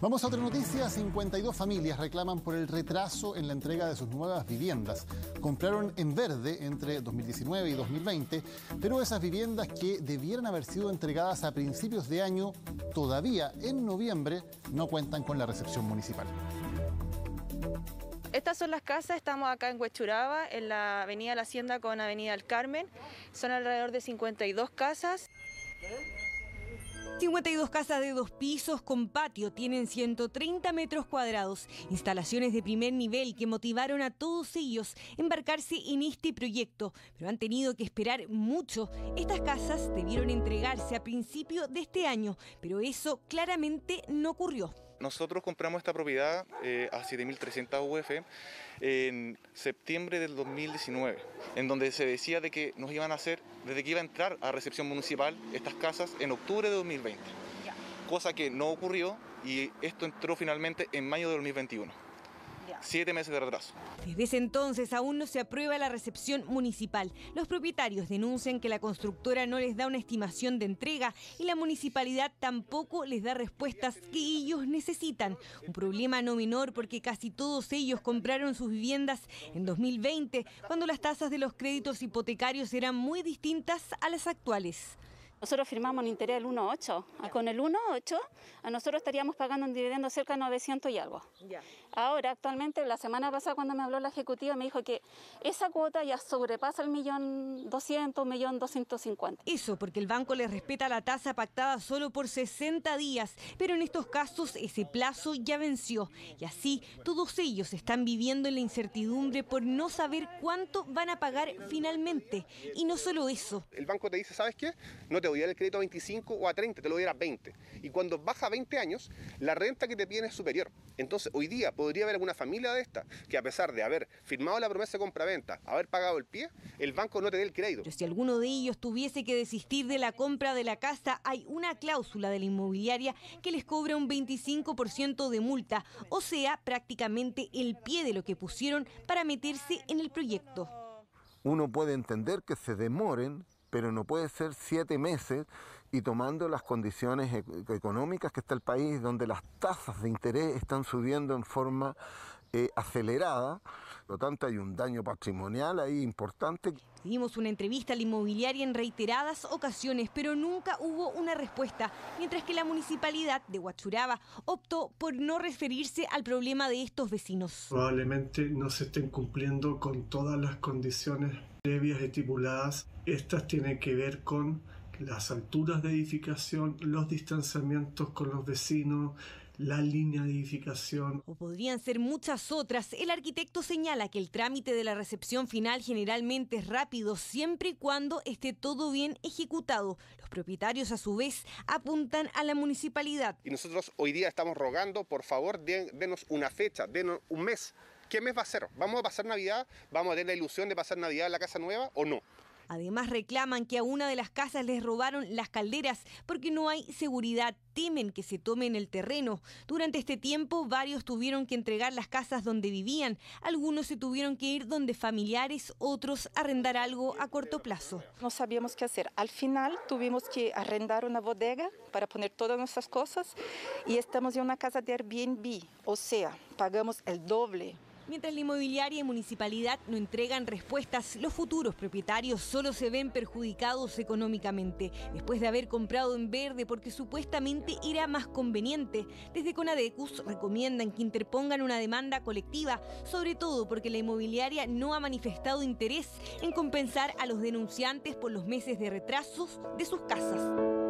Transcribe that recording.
Vamos a otra noticia. 52 familias reclaman por el retraso en la entrega de sus nuevas viviendas. Compraron en verde entre 2019 y 2020, pero esas viviendas que debieran haber sido entregadas a principios de año, todavía en noviembre, no cuentan con la recepción municipal. Estas son las casas, estamos acá en Huechuraba, en la avenida La Hacienda con avenida El Carmen. Son alrededor de 52 casas. 52 casas de dos pisos con patio tienen 130 metros cuadrados, instalaciones de primer nivel que motivaron a todos ellos embarcarse en este proyecto, pero han tenido que esperar mucho. Estas casas debieron entregarse a principio de este año, pero eso claramente no ocurrió. Nosotros compramos esta propiedad eh, a 7.300 UF en septiembre del 2019, en donde se decía de que nos iban a hacer, desde que iba a entrar a recepción municipal estas casas en octubre de 2020, cosa que no ocurrió y esto entró finalmente en mayo de 2021 siete meses de retraso. Desde ese entonces aún no se aprueba la recepción municipal. Los propietarios denuncian que la constructora no les da una estimación de entrega y la municipalidad tampoco les da respuestas que ellos necesitan. Un problema no menor porque casi todos ellos compraron sus viviendas en 2020, cuando las tasas de los créditos hipotecarios eran muy distintas a las actuales. Nosotros firmamos en interés el 1.8. Con el 1.8 a nosotros estaríamos pagando un dividendo cerca de 900 y algo. Ahora, actualmente, la semana pasada cuando me habló la ejecutiva, me dijo que esa cuota ya sobrepasa el millón doscientos, millón doscientos cincuenta. Eso porque el banco le respeta la tasa pactada solo por 60 días, pero en estos casos ese plazo ya venció. Y así, todos ellos están viviendo en la incertidumbre por no saber cuánto van a pagar finalmente. Y no solo eso. El banco te dice, ¿sabes qué? No te voy a dar el crédito a 25 o a 30, te lo voy a dar a 20. Y cuando baja a 20 años, la renta que te piden es superior. Entonces, hoy día, podría haber alguna familia de esta que a pesar de haber firmado la promesa de compraventa, haber pagado el pie, el banco no te dé el crédito. Pero si alguno de ellos tuviese que desistir de la compra de la casa, hay una cláusula de la inmobiliaria que les cobra un 25% de multa, o sea, prácticamente el pie de lo que pusieron para meterse en el proyecto. Uno puede entender que se demoren pero no puede ser siete meses y tomando las condiciones e-, económicas que está el país, donde las tasas de interés están subiendo en forma eh, acelerada, por lo tanto, hay un daño patrimonial ahí importante. Dimos una entrevista al inmobiliario en reiteradas ocasiones, pero nunca hubo una respuesta, mientras que la municipalidad de Huachuraba optó por no referirse al problema de estos vecinos. Probablemente no se estén cumpliendo con todas las condiciones previas estipuladas. Estas tienen que ver con las alturas de edificación, los distanciamientos con los vecinos, la línea de edificación. O podrían ser muchas otras. El arquitecto señala que el trámite de la recepción final generalmente es rápido, siempre y cuando esté todo bien ejecutado. Los propietarios, a su vez, apuntan a la municipalidad. Y nosotros hoy día estamos rogando, por favor, denos una fecha, denos un mes. ¿Qué mes va a ser? ¿Vamos a pasar Navidad? ¿Vamos a tener la ilusión de pasar Navidad en la casa nueva o no? Además reclaman que a una de las casas les robaron las calderas porque no hay seguridad temen que se tomen el terreno. Durante este tiempo varios tuvieron que entregar las casas donde vivían, algunos se tuvieron que ir donde familiares, otros arrendar algo a corto plazo. No sabíamos qué hacer. Al final tuvimos que arrendar una bodega para poner todas nuestras cosas y estamos en una casa de Airbnb, o sea, pagamos el doble Mientras la inmobiliaria y municipalidad no entregan respuestas, los futuros propietarios solo se ven perjudicados económicamente, después de haber comprado en verde porque supuestamente era más conveniente. Desde Conadecus recomiendan que interpongan una demanda colectiva, sobre todo porque la inmobiliaria no ha manifestado interés en compensar a los denunciantes por los meses de retrasos de sus casas.